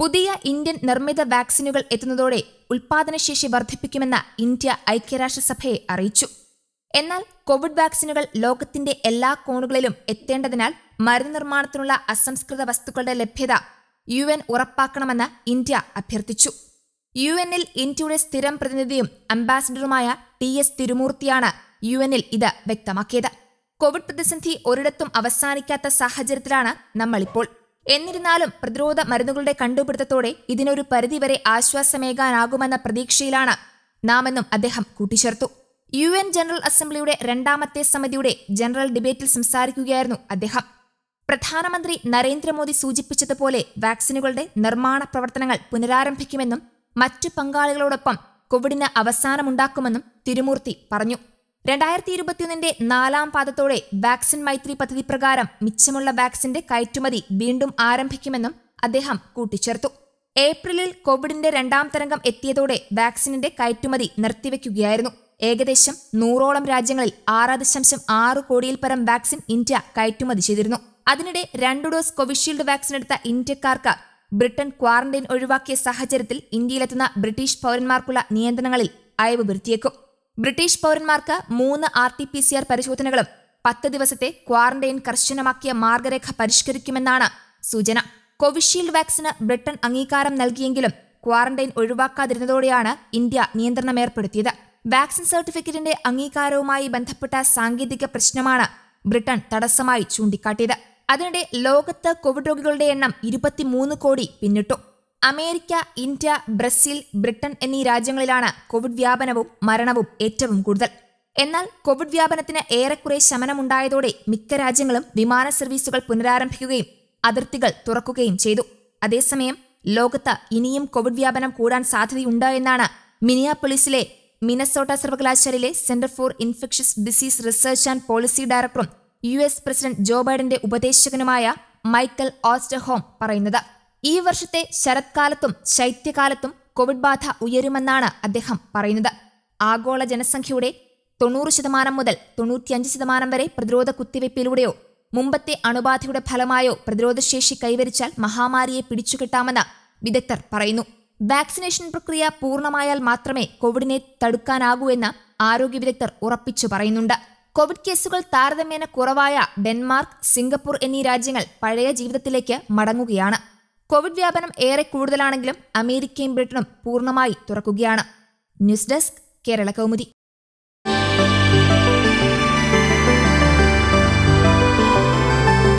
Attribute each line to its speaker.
Speaker 1: പുതിയ ഇന്ത്യൻ നിർമ്മിത വാക്സിനുകൾ എത്തുന്നതോടെ ഉൽപാദനശേഷി വർദ്ധിപ്പിക്കുമെന്ന് ഇന്ത്യ ഐക്യരാഷ്ട്രസഭയെ അറിയിച്ചു എന്നാൽ കോവിഡ് വാക്സിനുകൾ ലോകത്തിന്റെ എല്ലാ കോണുകളിലും എത്തേണ്ടതിനാൽ മരുന്ന് നിർമ്മാണത്തിനുള്ള അസംസ്കൃത വസ്തുക്കളുടെ ലഭ്യത യു എൻ ഉറപ്പാക്കണമെന്ന് ഇന്ത്യ അഭ്യർത്ഥിച്ചു യു എനിൽ ഇന്ത്യയുടെ സ്ഥിരം പ്രതിനിധിയും അംബാസിഡറുമായ ടി എസ് തിരുമൂർത്തിയാണ് യു എനിൽ ഇത് വ്യക്തമാക്കിയത് കോവിഡ് പ്രതിസന്ധി ഒരിടത്തും അവസാനിക്കാത്ത സാഹചര്യത്തിലാണ് നമ്മളിപ്പോൾ എന്നിരുന്നാലും പ്രതിരോധ മരുന്നുകളുടെ കണ്ടുപിടുത്തത്തോടെ ഇതിനൊരു പരിധിവരെ ആശ്വാസമേകാനാകുമെന്ന പ്രതീക്ഷയിലാണ് നാമെന്നും അദ്ദേഹം കൂട്ടിച്ചേർത്തു യു എൻ ജനറൽ അസംബ്ലിയുടെ രണ്ടാമത്തെ സമിതിയുടെ ജനറൽ ഡിബേറ്റിൽ സംസാരിക്കുകയായിരുന്നു അദ്ദേഹം പ്രധാനമന്ത്രി നരേന്ദ്രമോദി സൂചിപ്പിച്ചതുപോലെ വാക്സിനുകളുടെ നിർമ്മാണ പ്രവർത്തനങ്ങൾ പുനരാരംഭിക്കുമെന്നും മറ്റു പങ്കാളികളോടൊപ്പം കോവിഡിന് അവസാനമുണ്ടാക്കുമെന്നും തിരുമൂർത്തി പറഞ്ഞു രണ്ടായിരത്തി ഇരുപത്തിയൊന്നിന്റെ നാലാം പാദത്തോടെ വാക്സിൻ മൈത്രി പദ്ധതി പ്രകാരം മിച്ചമുള്ള വാക്സിന്റെ കയറ്റുമതി വീണ്ടും ആരംഭിക്കുമെന്നും അദ്ദേഹം കൂട്ടിച്ചേർത്തു ഏപ്രിലിൽ കോവിഡിന്റെ രണ്ടാം തരംഗം എത്തിയതോടെ വാക്സിനിന്റെ കയറ്റുമതി നിർത്തിവെക്കുകയായിരുന്നു ഏകദേശം നൂറോളം രാജ്യങ്ങളിൽ ആറ് ദശാംശം ആറ് കോടിയിൽ പരം വാക്സിൻ ഇന്ത്യ കയറ്റുമതി ചെയ്തിരുന്നു അതിനിടെ രണ്ടു ഡോസ് കോവിഷീൽഡ് വാക്സിൻ എടുത്ത ഇന്ത്യക്കാർക്ക് ബ്രിട്ടൻ ക്വാറന്റൈൻ ഒഴിവാക്കിയ സാഹചര്യത്തിൽ ഇന്ത്യയിലെത്തുന്ന ബ്രിട്ടീഷ് പൗരന്മാർക്കുള്ള നിയന്ത്രണങ്ങളിൽ അയവ് വരുത്തിയേക്കും ബ്രിട്ടീഷ് പൗരന്മാർക്ക് മൂന്ന് R T P C R പരിശോധനകളും പത്ത് ദിവസത്തെ ക്വാറന്റൈൻ കർശനമാക്കിയ മാർഗരേഖ പരിഷ്കരിക്കുമെന്നാണ് സൂചന കോവിഷീൽഡ് വാക്സിന് ബ്രിട്ടൻ അംഗീകാരം നൽകിയെങ്കിലും ക്വാറന്റൈൻ ഒഴിവാക്കാതിരുന്നതോടെയാണ് ഇന്ത്യ നിയന്ത്രണം ഏർപ്പെടുത്തിയത് വാക്സിൻ സർട്ടിഫിക്കറ്റിന്റെ അംഗീകാരവുമായി ബന്ധപ്പെട്ട സാങ്കേതിക പ്രശ്നമാണ് ബ്രിട്ടൻ തടസ്സമായി ചൂണ്ടിക്കാട്ടിയത് അതിനിടെ ലോകത്ത് കോവിഡ് രോഗികളുടെ എണ്ണം ഇരുപത്തിമൂന്ന് കോടി പിന്നിട്ടു അമേരിക്ക ഇന്ത്യ ബ്രസീൽ ബ്രിട്ടൻ എന്നീ രാജ്യങ്ങളിലാണ് കോവിഡ് വ്യാപനവും മരണവും ഏറ്റവും കൂടുതൽ എന്നാൽ കോവിഡ് വ്യാപനത്തിന് ഏറെക്കുറെ ശമനമുണ്ടായതോടെ മിക്ക രാജ്യങ്ങളും വിമാന സർവീസുകൾ പുനരാരംഭിക്കുകയും അതിർത്തികൾ തുറക്കുകയും ചെയ്തു അതേസമയം ലോകത്ത് ഇനിയും കോവിഡ് വ്യാപനം കൂടാൻ സാധ്യതയുണ്ട് എന്നാണ് മിനിയാപൊളിസിലെ മിനസോട്ട സർവകലാശാലയിലെ centre for infectious disease research and policy ഡയറക്ടറും യു എസ് പ്രസിഡന്റ് ജോ ബൈഡന്റെ ഉപദേശകനുമായ മൈക്കൽ ഓസ്റ്റഹോം പറയുന്നത് ഈ വർഷത്തെ ശരത്കാലത്തും ശൈത്യകാലത്തും കോവിഡ് ബാധ ഉയരുമെന്നാണ് അദ്ദേഹം പറയുന്നത് ആഗോള ജനസംഖ്യയുടെ തൊണ്ണൂറ് ശതമാനം മുതൽ തൊണ്ണൂറ്റിയഞ്ച് ശതമാനം വരെ പ്രതിരോധ കുത്തിവയ്പിലൂടെയോ മുമ്പത്തെ അണുബാധയുടെ ഫലമായോ പ്രതിരോധശേഷി കൈവരിച്ചാൽ മഹാമാരിയെ പിടിച്ചുകെട്ടാമെന്ന് വിദഗ്ധർ പറയുന്നു വാക്സിനേഷൻ പ്രക്രിയ പൂർണ്ണമായാൽ മാത്രമേ കോവിഡിനെ തടുക്കാനാകൂ എന്ന് ആരോഗ്യ വിദഗ്ധർ ഉറപ്പിച്ചു പറയുന്നുണ്ട് കോവിഡ് കേസുകൾ താരതമ്യേന കുറവായ ഡെൻമാർക്ക് സിംഗപ്പൂർ എന്നീ രാജ്യങ്ങൾ പഴയ ജീവിതത്തിലേക്ക് മടങ്ങുകയാണ് കോവിഡ് വ്യാപനം ഏറെ കൂടുതലാണെങ്കിലും അമേരിക്കയും ബ്രിട്ടനും പൂർണ്ണമായി തുറക്കുകയാണ് ന്യൂസ് ഡെസ്ക് കേരള കൗമുദി